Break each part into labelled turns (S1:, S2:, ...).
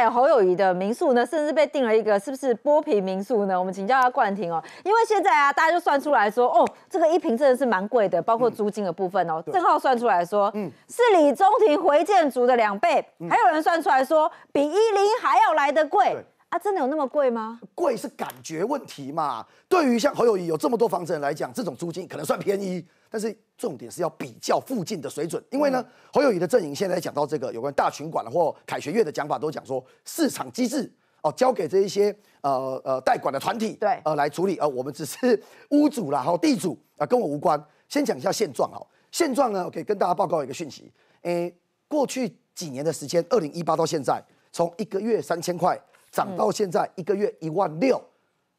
S1: 有侯友谊的民宿呢，甚至被定了一个，是不是波皮民宿呢？我们请教下冠廷哦，因为现在啊，大家就算出来说，哦，这个一平真的是蛮贵的，包括租金的部分哦，郑浩算出来说，嗯，是李宗廷回建筑的两倍，还有人算出来说，比一零还要来得贵啊，真的有那么贵吗？贵是感觉
S2: 问题嘛，对于像侯友谊有这么多房子来讲，这种租金可能算便宜。但是重点是要比较附近的水准，因为呢，侯友宜的阵营现在讲到这个有关大群管或凯旋苑的讲法，都讲说市场机制哦，交给这一些呃呃代管的团体对，呃来处理，呃我们只是屋主啦，好地主啊跟我无关。先讲一下现状哦，现状呢，我可以跟大家报告一个讯息，诶，过去几年的时间，二零一八到现在，从一个月三千块涨到现在一个月一万六，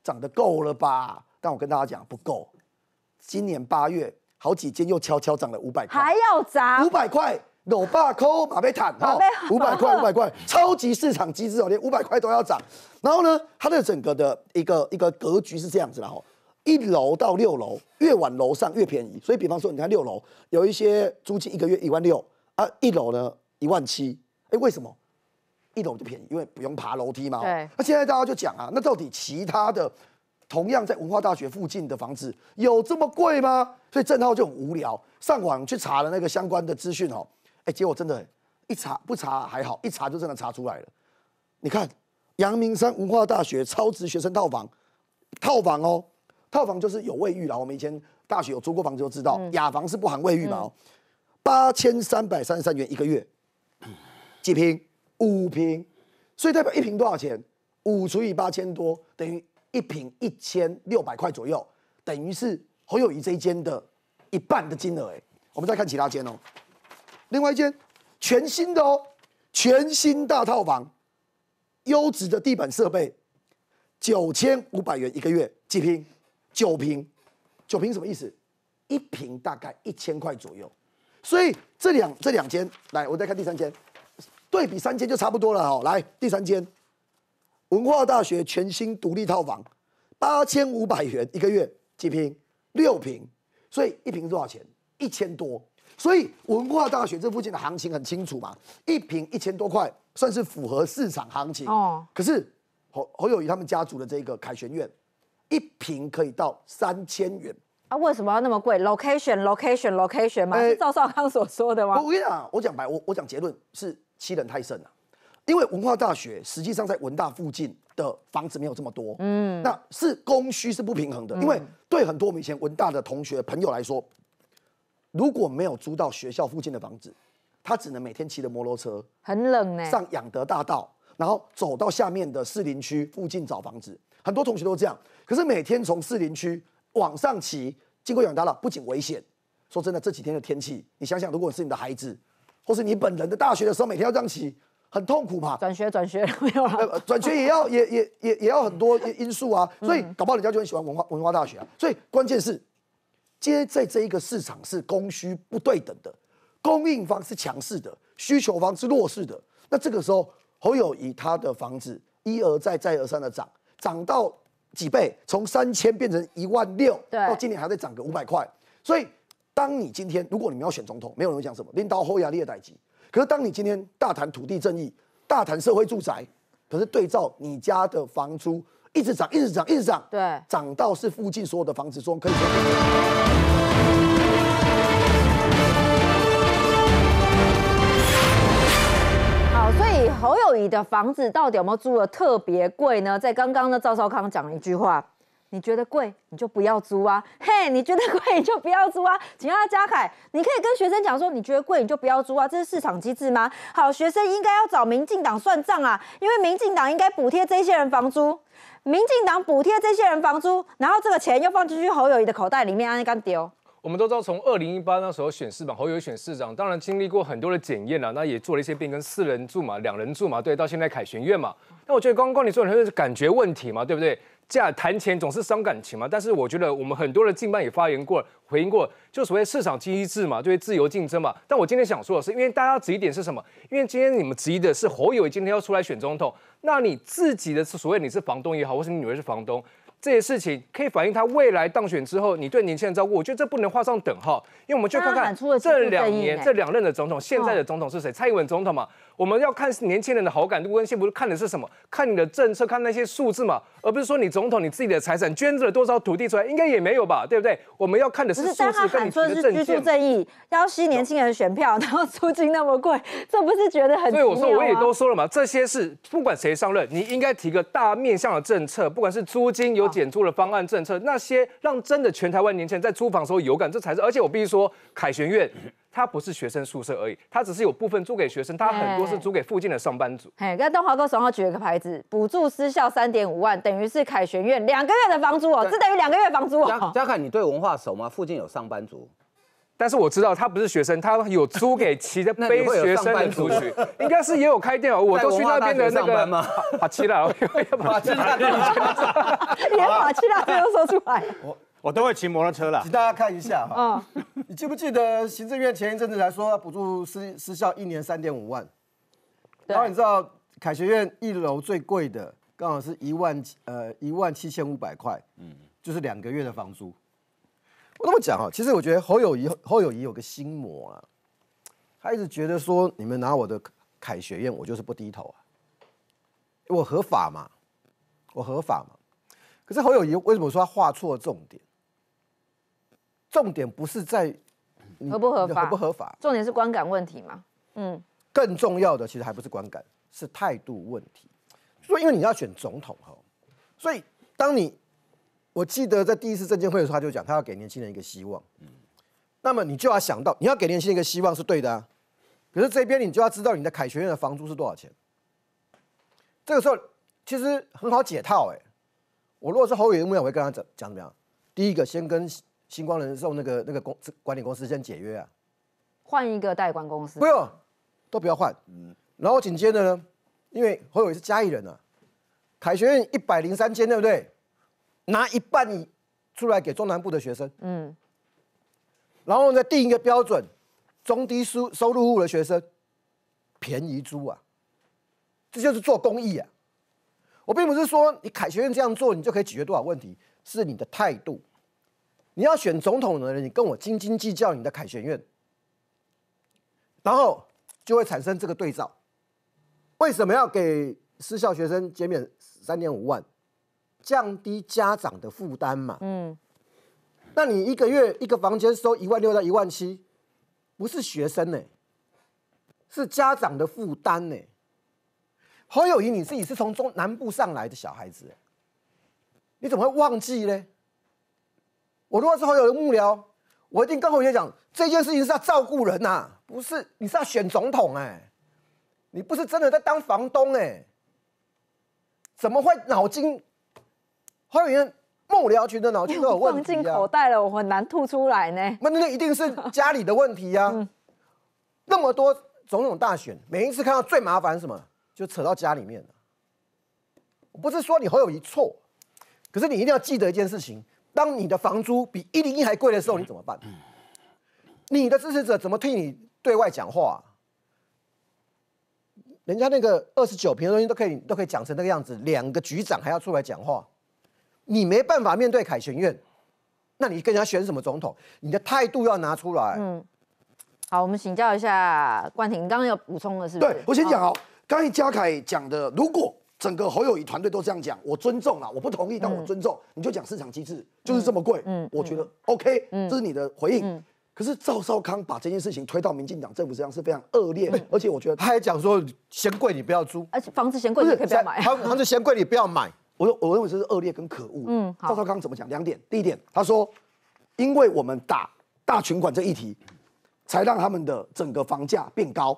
S2: 涨得够了吧？但我跟大家讲不够，今年八月。好几间又悄悄涨了五百块，还要涨五百块，老爸抠马背坦哈，五百块五百块，超级市场机制哦，连五百块都要涨。然后呢，它的整个的一个一个格局是这样子啦哈，一楼到六楼，越往楼上越便宜。所以比方说，你看六楼有一些租金一个月一万六，啊，一楼呢一万七，哎，为什么？一楼就便宜，因为不用爬楼梯嘛。对。那现在大家就讲啊，那到底其他的？同样在文化大学附近的房子有这么贵吗？所以郑浩就很无聊，上网去查了那个相关的资讯哦。哎，结果真的，一查不查还好，一查就真的查出来了。你看，阳明山文化大学超值学生套房，套房哦，套房就是有卫浴的。我们以前大学有租过房子就知道，雅房是不含卫浴嘛哦。八千三百三十三元一个月，几平？五平，所以代表一平多少钱？五除以八千多等于。一平一千六百块左右，等于是侯友谊这一间的一半的金额哎，我们再看其他间哦。另外一间全新的哦，全新大套房，优质的地板设备，九千五百元一个月，几平？九平，九平什么意思？一平大概一千块左右，所以这两这两间，来我再看第三间，对比三间就差不多了哦。来第三间。文化大学全新独立套房，八千五百元一个月，几平？六平，所以一平多少钱？一千多。所以文化大学这附近的行情很清楚嘛，一平一千多块，算是符合市场行情。哦，可是侯侯友谊他们家族的这个凯旋苑，一平可以到三千元。
S1: 啊，为什么要那么贵？Location，location，location 嘛，是赵少
S2: 康所说的吗？我跟你讲，我讲白，我我讲结论是欺人太甚了。因为文化大学实际上在文大附近的房子没有这么多，嗯，那是供需是不平衡的。因为对很多以前文大的同学朋友来说，如果没有租到学校附近的房子，他只能每天骑着摩托车，很冷呢，上养德大道，然后走到下面的士林区附近找房子。很多同学都这样，可是每天从士林区往上骑，经过养德大道，不仅危险。说真的，这几天的天气，你想想，如果是你的孩子，或是你本人的大学的时候，每天要这样骑。很痛苦嘛？转学转学 没有呃，转学也要也也也也要很多 因素啊，所以搞不好人家就很喜欢文化文化大学啊。所以关键是，接在这一个市场是供需不对等的，供应方是强势的，需求方是弱势的。那这个时候，侯友谊他的房子一而再再而三的涨，涨到几倍，从三千变成一万六，到今年还在涨个五百块。所以，当你今天如果你们要选总统，没有人讲什么，拎刀侯力的代机。可是，当你今天大谈土地正义、大谈社会住宅，可是对照你家的房租一直涨、一直涨、一直涨，对，涨到是附近所有的房子中可以说。
S1: 好，所以侯友谊的房子到底有没有租的特别贵呢？在刚刚呢，赵少康讲了一句话。你觉得贵，你就不要租啊！嘿，你觉得贵，你就不要租啊！请阿嘉凯，你可以跟学生讲说，你觉得贵，你就不要租啊！这是市场机制吗？好，学生应该要找民进党算账啊！因为民进党应该补贴这些人房租，民进党补贴这些人房租，然后这个钱又放进去侯友谊的口袋里面，安那干丢？
S3: 我们都知道，从二零一八那时候选市长，侯友选市长，当然经历过很多的检验了，那也做了一些变更，四人住嘛，两人住嘛，对，到现在凯旋院嘛。那我觉得刚刚你说的是感觉问题嘛，对不对？这样谈钱总是伤感情嘛，但是我觉得我们很多的近办也发言过回应过就所谓市场机制嘛，对自由竞争嘛。但我今天想说的是，因为大家质疑点是什么？因为今天你们质疑的是侯友伟今天要出来选总统，那你自己的所谓你是房东也好，或是你女儿是房东。这些事情可以反映他未来当选之后，你对年轻人照顾，我觉得这不能画上等号，因为我们就看看这两年这两任的总统，现在的总统是谁？蔡英文总统嘛。我们要看年轻人的好感度跟幸福，看的是什么？看你的政策，看那些数字嘛，而不是说你总统你自己的财产捐赠了多少土地出来，应该也没有吧，对不对？我们要看的是数字跟你的政绩。追正
S1: 义，要吸年轻人选票，然后租金那么贵，这不是觉得很？所以我说我也都
S3: 说了嘛，这些是不管谁上任，你应该提个大面向的政策，不管是租金有。减出了方案政策，那些让真的全台湾年轻人在租房时候有感，这才是。而且我必须说，凯旋苑它不是学生宿舍而已，它只是有部分租给学生，它很多是租给附近的上班族。
S1: 嘿，跟东华哥手，号举一个牌子，补助失效三点五万，等于是凯旋苑两个月的房租哦，这等于两个
S3: 月房租哦。嘉凯，你对文化熟吗？附近有上班族。但是我知道他不是学生，他有租给骑的背 学生的族群，应该是也有开店哦。我都去那边的那个。上班好，马七啦，因为要把七啦
S1: 字先说出来。把都说出
S4: 来。我
S3: 我都会骑摩托车了，请
S4: 大家看一下哈。你记不记得行政院前一阵子来说，补助失失校一年三点五万？然后你知道凯学院一楼最贵的，刚好是一万呃一万七千五百块，嗯，就是两个月的房租。我那么讲哈，其实我觉得侯友谊侯友谊有个心魔啊，他一直觉得说你们拿我的凯学院，我就是不低头啊，我合法嘛，我合法嘛。可是侯友谊为什么说他画错重点？重点不是在合不合法，不合法，
S1: 重点是观感问题嘛。
S4: 嗯，更重要的其实还不是观感，是态度问题。所以因为你要选总统哈，所以当你。我记得在第一次证监会的时候，他就讲他要给年轻人一个希望。嗯，那么你就要想到，你要给年轻人一个希望是对的。可是这边你就要知道，你在凯旋苑的房租是多少钱。这个时候其实很好解套。哎，我如果是侯宇木，我会跟他讲讲怎么样。第一个，先跟星光人寿那个那个公管理公司先解约啊，
S1: 换一个代管公司。不
S4: 用，都不要换。嗯，然后紧接着呢，因为侯宇是嘉义人啊，凯旋苑一百零三间，对不对？拿一半出来给中南部的学生，嗯，然后再定一个标准，中低收收入户的学生便宜租啊，这就是做公益啊。我并不是说你凯旋院这样做你就可以解决多少问题，是你的态度。你要选总统的人，你跟我斤斤计较你的凯旋院，然后就会产生这个对照。为什么要给私校学生减免三点五万？降低家长的负担嘛？嗯，那你一个月一个房间收一万六到一万七，不是学生呢，是家长的负担呢。侯友谊，你自己是从中南部上来的小孩子，你怎么会忘记呢？我如果是侯友的幕僚，我一定跟侯友讲，这件事情是要照顾人呐，不是你是要选总统哎，你不是真的在当房东哎，怎么会脑筋？侯友宜幕僚群的脑筋都有问题一放进口袋了，我很难吐出来呢。那那一定是家里的问题啊！那么多总统大选，每一次看到最麻烦什么，就扯到家里面了。我不是说你侯友宜错，可是你一定要记得一件事情：当你的房租比一零一还贵的时候，你怎么办？你的支持者怎么替你对外讲话？人家那个二十九平的东西都可以都可以讲成那个样子，两个局长还要出来讲话。你没办法面对凯旋院，那你跟人家选什么总统？你的态度要拿出来。嗯，好，我们
S1: 请教一下冠廷，刚刚有补充的是？对，我先讲
S2: 好，刚嘉凯讲的，如果整个侯友谊团队都这样讲，我尊重了，我不同意，但我尊重。你就讲市场机制就是这么贵，嗯，我觉得 OK，嗯，这是你的回应。可是赵少康把这件事情推到民进党政府身上是非常恶劣，而且我觉得他还讲说嫌贵你不要租，
S1: 而且房子嫌贵你可以不要买，房房子
S2: 嫌贵你不要买。我我认为这是恶劣跟可恶。嗯，赵少康怎么讲？两点，第一点，他说，因为我们打大群管这议题，才让他们的整个房价变高。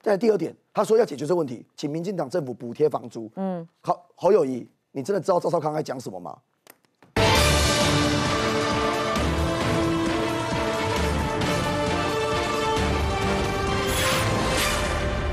S2: 在第二点，他说要解决这问题，请民进党政府补贴房租。嗯，侯侯友谊，你真的知道赵少康在讲什么吗？